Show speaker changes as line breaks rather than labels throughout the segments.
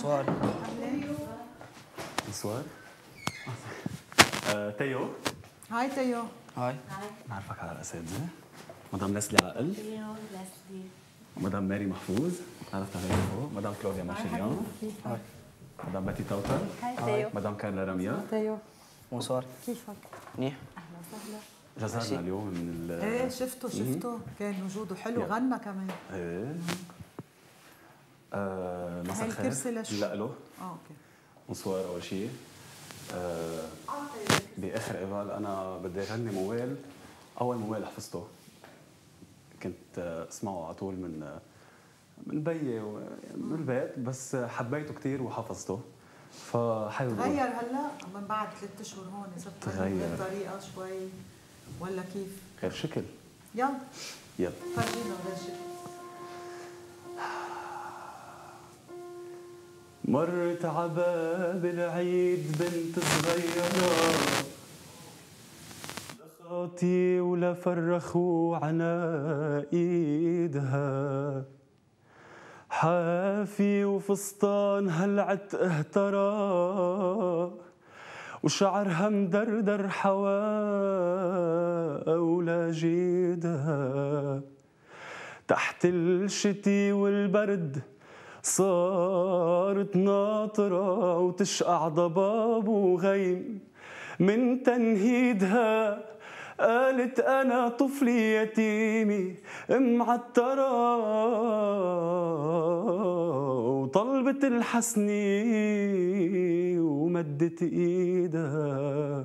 بونسوار نسوان آه، تيو هاي تيو هاي نعرفك على الاساتذه مدام ليسلي عقل
تيو ليسلي
مدام ماري محفوظ عرفت عليها فوق مدام كلوديا مارشليان هاي مدام باتي توتا هاي تيو مدام كارلا رميا تيو بونسوار كيفك؟ منيح اهلا وسهلا جزرنا اليوم من ال ايه شفته شفته
كان وجوده حلو غنى كمان ايه
آه مساء الخير لا له اه اوكي نصور اول شيء آه باخر ايفال انا بدي اغني موال اول موال حفظته كنت آه، اسمعه على طول من آه، من بيي من البيت بس حبيته كثير وحفظته فحلو تغير
هلا من بعد ثلاث اشهر هون صرت تغير الطريقه شوي ولا كيف؟ غير شكل يلا يلا فرجينا غير شكل
مرت عباب العيد بنت صغيرة لا خاطي ولا فرخوا عنا ايدها حافي وفستان هلعت اهترى وشعرها مدردر حوا ولا جيدها تحت الشتي والبرد صارت ناطرة وتشقع ضباب وغيم من تنهيدها قالت أنا طفلي يتيمي معترة وطلبت الحسني ومدت إيدها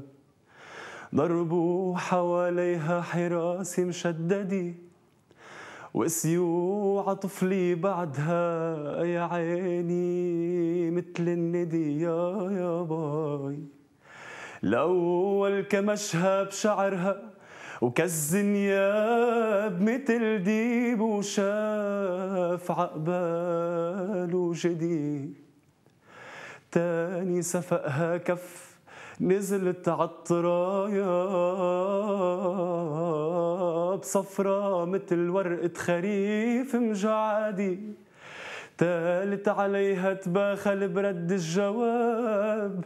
ضربوا حواليها حراسي مشددة وسيوع طفلي بعدها يا عيني مثل الندي يا يا باي الأول كمشها بشعرها وكالزنياب مثل ديب وشاف عقباله جديد تاني سفقها كف نزلت عالطرايا تراب صفرا متل ورقة خريف مجعدي تالت عليها تباخل برد الجواب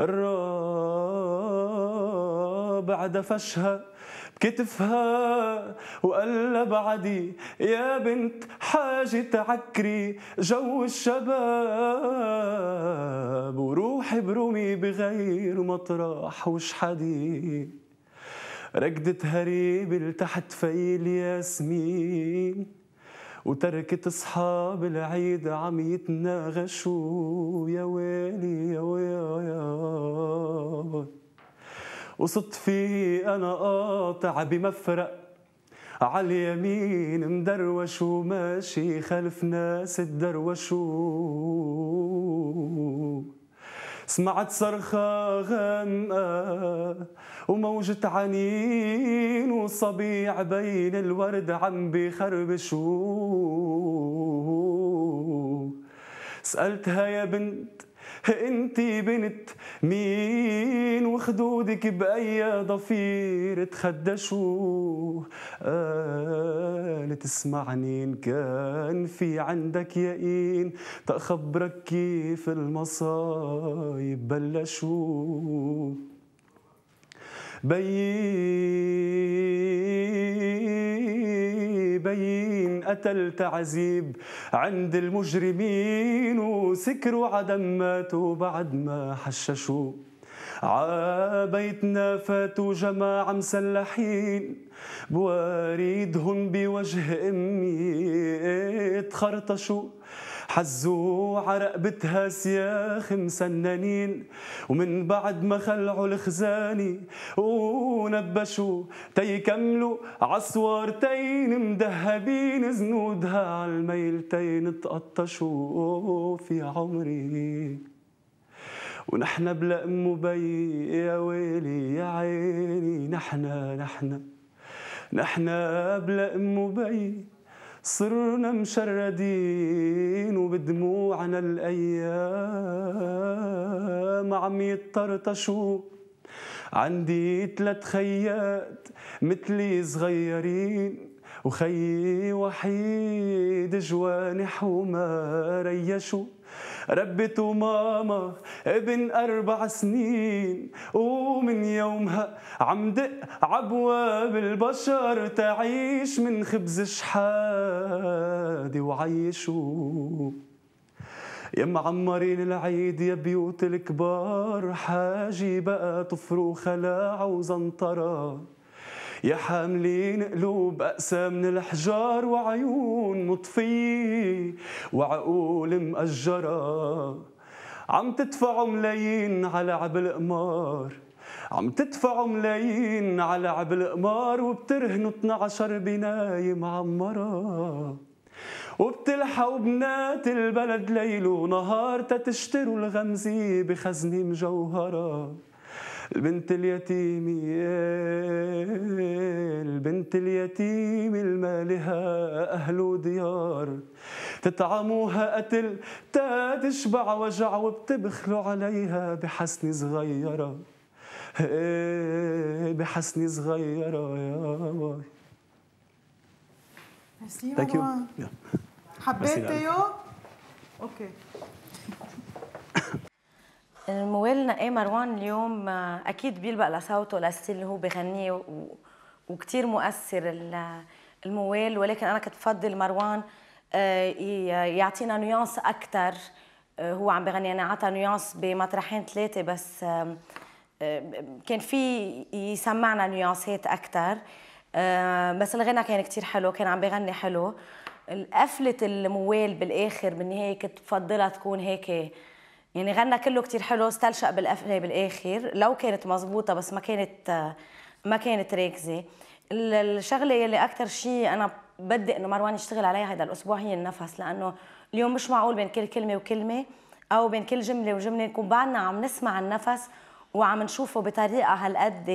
الرابع دفشها بكتفها وقال بعدي يا بنت حاجة تعكري جو الشباب وروحي برومي بغير مطرح وشحدي ركضة هريب لتحت في الياسمين وتركت اصحاب العيد عم يتناغشوا يا ويلي يا ويلي في انا قاطع بمفرق عاليمين مدروش وماشي خلف ناس الدروشو سمعت صرخة غامقة وموجة عنين وصبيع بين الورد عم بخرب شو سألتها يا بنت انتي بنت مين وخدودك باي ضفير تخدشوا قالت آه، اسمعني ان كان في عندك يقين تخبرك كيف المصايب بلشوا بيين بين قتل تعذيب عند المجرمين وسكروا عدم ماتوا بعد ما حششوا عبيتنا فاتوا جماعة مسلحين بواريدهم بوجه أمي اتخرطشوا حزوا عرقبتها سياخ مسننين ومن بعد ما خلعوا الخزاني ونبشوا تيكملوا عصورتين مدهبين زنودها عالميلتين تقطشوا في عمري ونحن بلا ام وبي يا ويلي يا عيني نحنا نحنا نحنا بلا ام وبي صرنا مشردين وبدموعنا الأيام عم يطرطشوا عندي تلات خيات متلي صغيرين وخيي وحيد جوانح وما ريشوا ربت ماما ابن أربع سنين ومن يومها عم دق عبواب البشر تعيش من خبز شحادي وعيشوه يا عمرين العيد يا بيوت الكبار حاجي بقى طفر وخلاع وزنطره يا حاملين قلوب أقسى من الحجار وعيون مطفية وعقول مأجرة عم تدفعوا ملايين على عب القمار عم تدفعوا ملايين على عب القمار وبترهنوا 12 بناية معمرة وبتلحقوا بنات البلد ليل ونهار تتشتروا الغمزة بخزنة مجوهره البنت اليتيمة البنت اليتيمة المالها أهل وديار تطعموها قتل تا تشبع وجع وبتبخلوا عليها بحسن صغيرة إيه، بحسن صغيرة يا باي
ميرسي
Thank
you. حبيت تيو؟
اوكي
موالنا اي مروان اليوم آه، اكيد بيلبق لصوته لستيل اللي هو بغنيه و... وكتير مؤثر الموال ولكن انا كنت بفضل مروان آه، يعطينا نيانس اكثر آه، هو عم بغني انا عطى نيانس بمطرحين ثلاثه بس كان في يسمعنا نيانسات اكثر بس الغنى كان كتير حلو كان عم بغني حلو قفله الموال بالاخر بالنهايه كنت بفضلها تكون هيك يعني غنى كله كتير حلو استلشق بالقفله بالاخر لو كانت مزبوطه بس ما كانت ما كانت راكزه الشغله يلي اكثر شيء انا بدي انه مروان يشتغل عليها هذا الاسبوع هي النفس لانه اليوم مش معقول بين كل كلمه وكلمه او بين كل جمله وجمله نكون بعدنا عم نسمع النفس وعم نشوفه بطريقه هالقد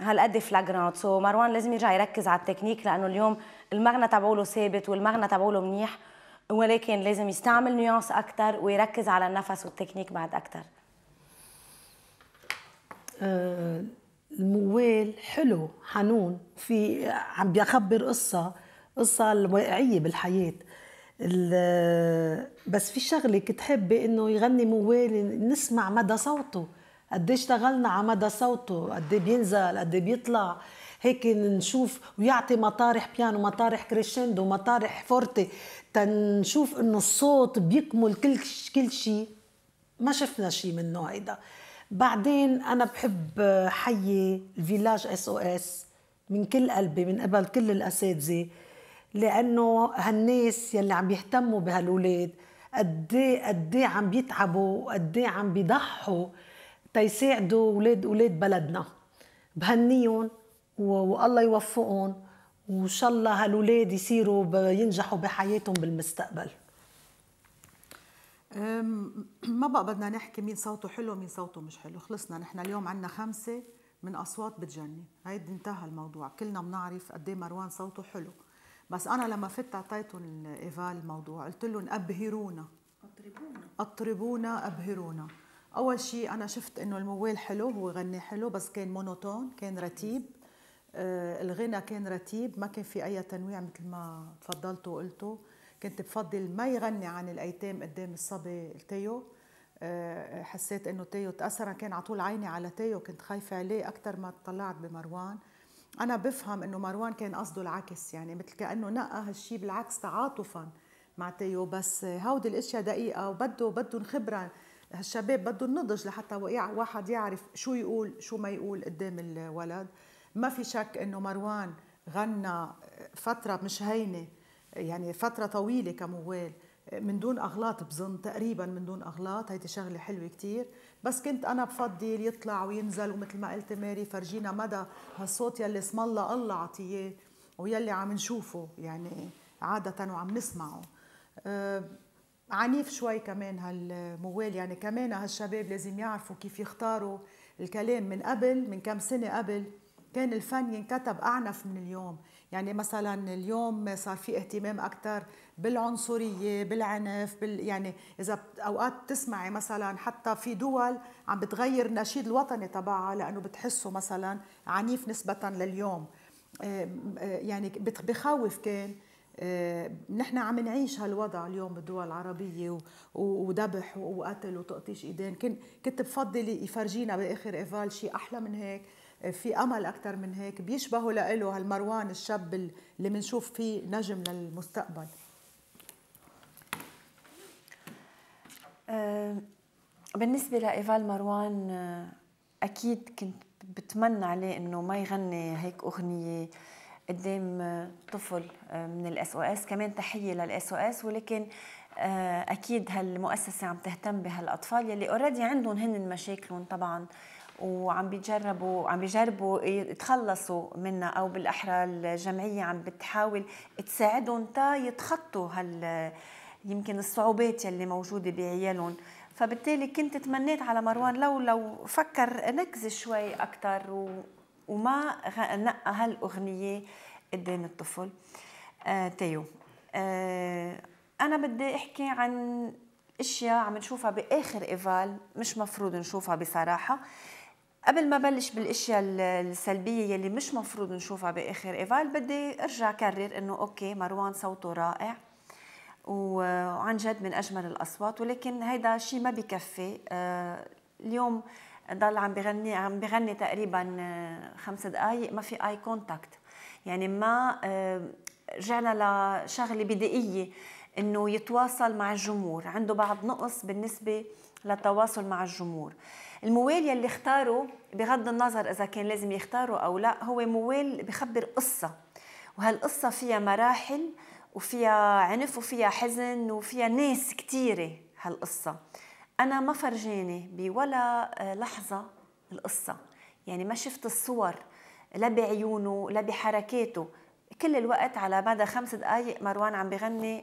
هالقد فلاجرانت سو مروان لازم يرجع يركز على التكنيك لانه اليوم المغنى تبعوله ثابت والمغنى تبعوله منيح ولكن لازم يستعمل نيوانس اكثر ويركز على النفس والتكنيك بعد اكثر
الموال آه، حلو حنون في عم بيخبر قصه قصه الواقعيه بالحياه بس في شغله كنت حابه انه يغني موال نسمع مدى صوته قد اشتغلنا على مدى صوته قد بينزل قد بيطلع هيك نشوف ويعطي مطارح بيانو مطارح كريشندو مطارح فورتي تنشوف انه الصوت بيكمل كل كل شيء ما شفنا شيء منه هيدا بعدين انا بحب حيي الفيلاج اس او اس من كل قلبي من قبل كل الاساتذه لانه هالناس يلي عم يهتموا بهالولاد قد إيه، قد إيه عم بيتعبوا قد إيه عم بيضحوا تيساعدوا اولاد اولاد بلدنا بهنيهم والله يوفقهم وان شاء الله هالولاد يصيروا ينجحوا بحياتهم بالمستقبل
ما بقى بدنا نحكي مين صوته حلو مين صوته مش حلو خلصنا نحن اليوم عندنا خمسة من أصوات بتجنن هيدي انتهى الموضوع كلنا بنعرف قد إيه مروان صوته حلو بس أنا لما فت أعطيتهم إيفال الموضوع قلت لهم أبهرونا أطربونا أطربونا أبهرونا أول شيء أنا شفت إنه الموال حلو هو غني حلو بس كان مونوتون كان رتيب آه، الغنى كان رتيب ما كان في اي تنويع مثل ما تفضلتوا وقلتوا كنت بفضل ما يغني عن الايتام قدام الصبي تيو آه، حسيت انه تيو تاثر كان على طول عيني على تيو كنت خايفه عليه اكثر ما طلعت بمروان انا بفهم انه مروان كان قصده العكس يعني مثل كانه نقى هالشيء بالعكس تعاطفا مع تيو بس هودي الاشياء دقيقه وبده بدهم خبره هالشباب بدهم نضج لحتى واحد يعرف شو يقول شو ما يقول قدام الولد ما في شك انه مروان غنى فتره مش هينه يعني فتره طويله كموال من دون اغلاط بظن تقريبا من دون اغلاط هيدي شغله حلوه كتير بس كنت انا بفضل يطلع وينزل ومثل ما قلت ماري فرجينا مدى هالصوت يلي اسم الله الله عطيه ويلي عم نشوفه يعني عاده وعم نسمعه أه عنيف شوي كمان هالموال يعني كمان هالشباب لازم يعرفوا كيف يختاروا الكلام من قبل من كم سنه قبل كان الفن ينكتب أعنف من اليوم يعني مثلا اليوم صار في اهتمام اكثر بالعنصريه بالعنف بال يعني اذا اوقات تسمعي مثلا حتى في دول عم بتغير النشيد الوطني تبعها لانه بتحسه مثلا عنيف نسبه لليوم يعني بخوف كان آه، نحن عم نعيش هالوضع اليوم بالدول العربية وذبح وقتل وتقطيش ايدين كنت بفضل يفرجينا باخر ايفال شيء احلى من هيك آه، في امل اكثر من هيك بيشبهوا لإله هالمروان الشاب اللي بنشوف فيه نجم للمستقبل
آه، بالنسبه لايفال مروان اكيد كنت بتمنى عليه انه ما يغني هيك اغنيه قدام طفل آه، من الاس او اس كمان تحيه للاس او اس ولكن آه، اكيد هالمؤسسه عم تهتم بهالاطفال يلي اوريدي عندهم هن مشاكلهم طبعا وعم بيجربوا عم بيجربوا يتخلصوا منها او بالاحرى الجمعيه عم بتحاول تساعدهم تا يتخطوا هال يمكن الصعوبات يلي موجوده بعيالهم فبالتالي كنت تمنيت على مروان لو لو فكر نكز شوي اكثر وما نقى هالاغنيه قدام الطفل آه تيو آه انا بدي احكي عن اشياء عم نشوفها باخر ايفال مش مفروض نشوفها بصراحه قبل ما بلش بالاشياء السلبيه يلي مش مفروض نشوفها باخر ايفال بدي ارجع اكرر انه اوكي مروان صوته رائع وعن جد من اجمل الاصوات ولكن هيدا شيء ما بكفي آه، اليوم ضل عم بغني عم بغني تقريبا آه، خمس دقائق ما في اي كونتاكت يعني ما آه، رجعنا لشغله بدائيه انه يتواصل مع الجمهور عنده بعض نقص بالنسبه للتواصل مع الجمهور الموال يلي اختاره بغض النظر اذا كان لازم يختاره او لا هو موال بخبر قصه وهالقصه فيها مراحل وفيها عنف وفيها حزن وفيها ناس كثيره هالقصه انا ما فرجاني بولا آه، لحظه القصه يعني ما شفت الصور لا بعيونه لا بحركاته كل الوقت على مدى خمس دقائق مروان عم بغني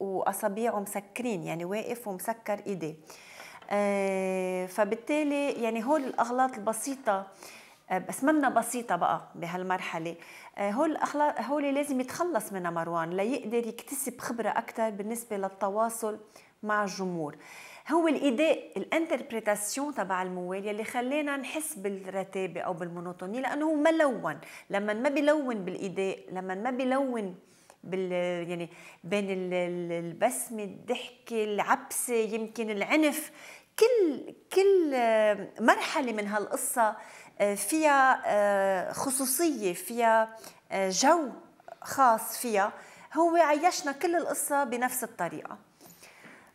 واصابيعه مسكرين يعني واقف ومسكر ايديه آه، فبالتالي يعني هول الاغلاط البسيطه آه، بس منا بسيطة بقى بهالمرحلة هول الأخلاق هول لازم يتخلص منها مروان ليقدر يكتسب خبرة أكثر بالنسبة للتواصل مع الجمهور هو الايداء الانتربريتاسيون تبع الموال يلي خلينا نحس بالرتابه او بالمونوتوني لانه هو ملون لما ما بيلون بالايداء لما ما بيلون بال يعني بين البسمه الضحكه العبسه يمكن العنف كل كل مرحله من هالقصه آه، فيها آه، خصوصيه فيها آه، جو خاص فيها هو عيشنا كل القصه بنفس الطريقه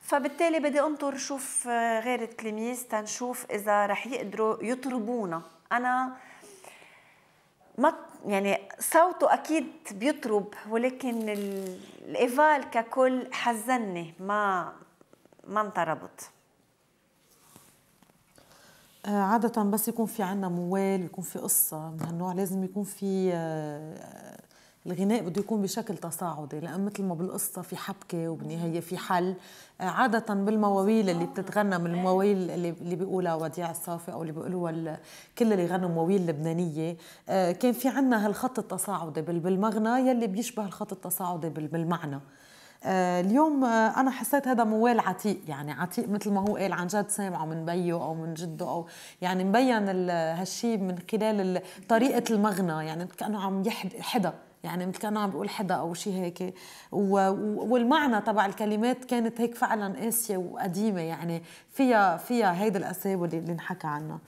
فبالتالي بدي انطر شوف آه، غير التلاميذ تنشوف اذا رح يقدروا يطربونا انا ما يعني صوته اكيد بيطرب ولكن الايفال ككل حزني ما ما انطربت
آه، عادة بس يكون في عنا موال ويكون في قصة من هالنوع لازم يكون في آه، الغناء بده يكون بشكل تصاعدي لان مثل ما بالقصه في حبكه وبالنهايه في حل آه، عاده بالمواويل اللي بتتغنى من المواويل اللي, اللي بيقولها وديع الصافي او اللي بيقولوها كل اللي يغنوا مواويل لبنانيه آه، كان في عندنا هالخط التصاعدي بالمغنى يلي بيشبه الخط التصاعدي بالمعنى آه، اليوم انا حسيت هذا موال عتيق يعني عتيق مثل ما هو قال عن جد سامعه من بيه او من جده او يعني مبين هالشيء من خلال طريقه المغنى يعني كانه عم يحد يعني مثل كانه عم بيقول حدا او شيء هيك والمعنى تبع الكلمات كانت هيك فعلا قاسيه وقديمه يعني فيها فيها هيدا القساوه اللي انحكى عنها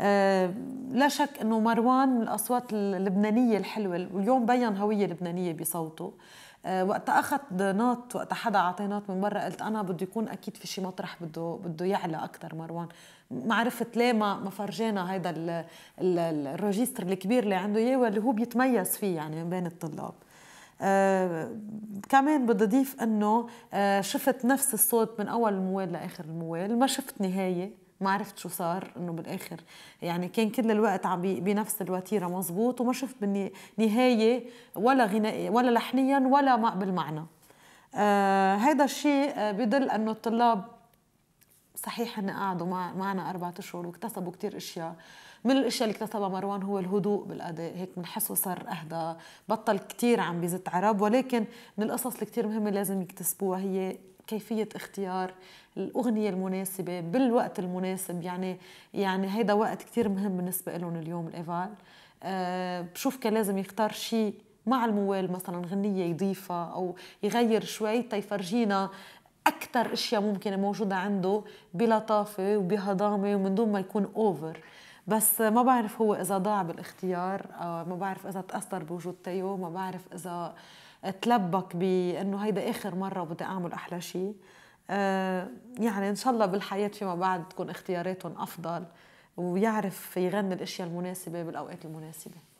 أه لا شك انه مروان من الاصوات اللبنانيه الحلوه واليوم بين هويه لبنانيه بصوته أه آه، وقت اخذ نوت وقت حدا اعطي نوت من برا قلت انا بده يكون اكيد في شيء مطرح بده بده يعلى اكثر مروان ما عرفت ليه ما ما فرجينا هيدا الروجيستر الكبير اللي عنده اياه واللي هو بيتميز فيه يعني من بين الطلاب آه كمان بدي اضيف انه آه شفت نفس الصوت من اول الموال لاخر الموال ما شفت نهايه ما عرفت شو صار انه بالاخر يعني كان كل الوقت عم بنفس الوتيره مزبوط وما شفت بالنهايه ولا غنائي ولا لحنيا ولا ما بالمعنى آه هذا الشيء آه، بدل انه الطلاب صحيح هن قعدوا معنا أربعة أشهر واكتسبوا كتير أشياء من الأشياء اللي اكتسبها مروان هو الهدوء بالأداء هيك بنحسه صار أهدى بطل كتير عم بيزت عرب ولكن من القصص اللي كثير مهمة لازم يكتسبوها هي كيفيه اختيار الاغنيه المناسبه بالوقت المناسب يعني يعني هيدا وقت كثير مهم بالنسبه لهم اليوم الايفال أه بشوف كان لازم يختار شيء مع الموال مثلا غنيه يضيفها او يغير شوي تيفرجينا اكثر اشياء ممكنه موجوده عنده بلطافه وبهضامه ومن دون ما يكون اوفر بس ما بعرف هو اذا ضاع بالاختيار آه، ما بعرف اذا تاثر بوجود تيو ما بعرف اذا تلبك بانه هيدا اخر مره وبدي اعمل احلى شيء آه، يعني ان شاء الله بالحياه فيما بعد تكون اختياراتهم افضل ويعرف يغني الاشياء المناسبه بالاوقات المناسبه